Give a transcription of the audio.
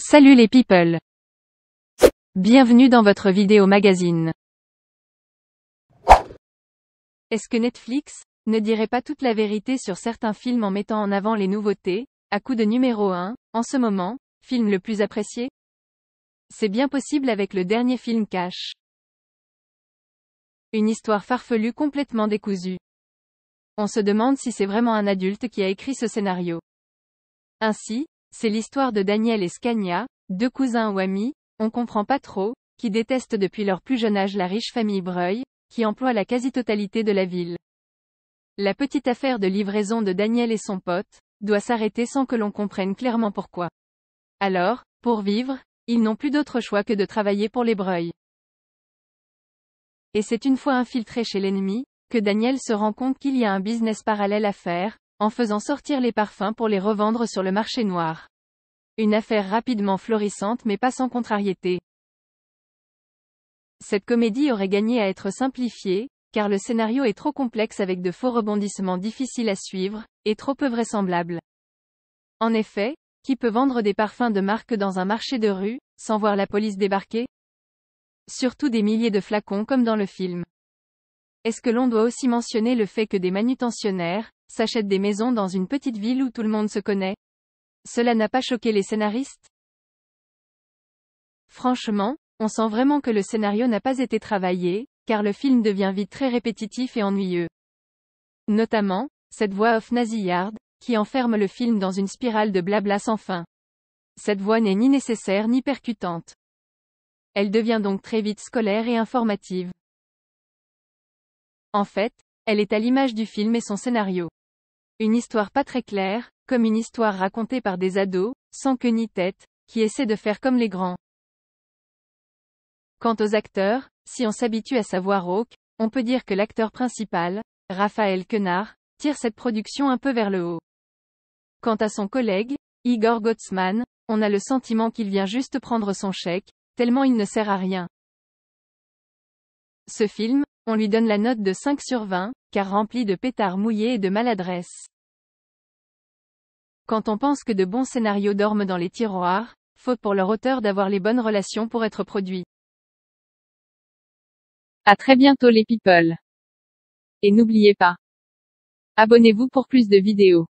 Salut les people Bienvenue dans votre vidéo magazine. Est-ce que Netflix ne dirait pas toute la vérité sur certains films en mettant en avant les nouveautés, à coup de numéro 1, en ce moment, film le plus apprécié C'est bien possible avec le dernier film Cash. Une histoire farfelue complètement décousue. On se demande si c'est vraiment un adulte qui a écrit ce scénario. Ainsi, c'est l'histoire de Daniel et Scania, deux cousins ou amis, on comprend pas trop, qui détestent depuis leur plus jeune âge la riche famille Breuil, qui emploie la quasi-totalité de la ville. La petite affaire de livraison de Daniel et son pote, doit s'arrêter sans que l'on comprenne clairement pourquoi. Alors, pour vivre, ils n'ont plus d'autre choix que de travailler pour les Breuil. Et c'est une fois infiltré chez l'ennemi, que Daniel se rend compte qu'il y a un business parallèle à faire, en faisant sortir les parfums pour les revendre sur le marché noir. Une affaire rapidement florissante mais pas sans contrariété. Cette comédie aurait gagné à être simplifiée, car le scénario est trop complexe avec de faux rebondissements difficiles à suivre, et trop peu vraisemblables. En effet, qui peut vendre des parfums de marque dans un marché de rue, sans voir la police débarquer Surtout des milliers de flacons comme dans le film. Est-ce que l'on doit aussi mentionner le fait que des manutentionnaires, S'achète des maisons dans une petite ville où tout le monde se connaît. Cela n'a pas choqué les scénaristes Franchement, on sent vraiment que le scénario n'a pas été travaillé, car le film devient vite très répétitif et ennuyeux. Notamment, cette voix off nasillarde, qui enferme le film dans une spirale de blabla sans fin. Cette voix n'est ni nécessaire ni percutante. Elle devient donc très vite scolaire et informative. En fait, elle est à l'image du film et son scénario. Une histoire pas très claire, comme une histoire racontée par des ados, sans queue ni tête, qui essaient de faire comme les grands. Quant aux acteurs, si on s'habitue à savoir rauque, on peut dire que l'acteur principal, Raphaël Quenard, tire cette production un peu vers le haut. Quant à son collègue, Igor Gottsman, on a le sentiment qu'il vient juste prendre son chèque, tellement il ne sert à rien. Ce film, on lui donne la note de 5 sur 20, car rempli de pétards mouillés et de maladresse. Quand on pense que de bons scénarios dorment dans les tiroirs, faute pour leur auteur d'avoir les bonnes relations pour être produits. À très bientôt les people. Et n'oubliez pas. Abonnez-vous pour plus de vidéos.